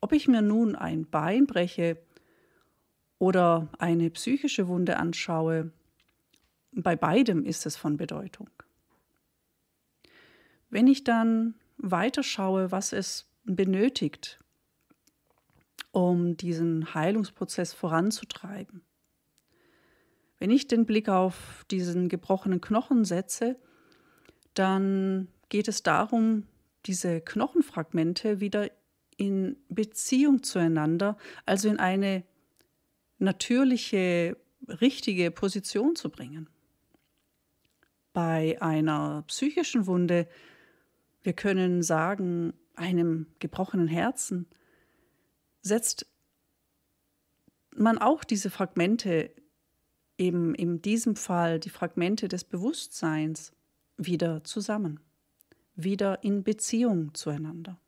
Ob ich mir nun ein Bein breche oder eine psychische Wunde anschaue, bei beidem ist es von Bedeutung. Wenn ich dann weiterschaue, was es benötigt, um diesen Heilungsprozess voranzutreiben, wenn ich den Blick auf diesen gebrochenen Knochen setze, dann geht es darum, diese Knochenfragmente wieder in Beziehung zueinander, also in eine natürliche, richtige Position zu bringen. Bei einer psychischen Wunde, wir können sagen, einem gebrochenen Herzen, setzt man auch diese Fragmente, eben in diesem Fall die Fragmente des Bewusstseins, wieder zusammen, wieder in Beziehung zueinander.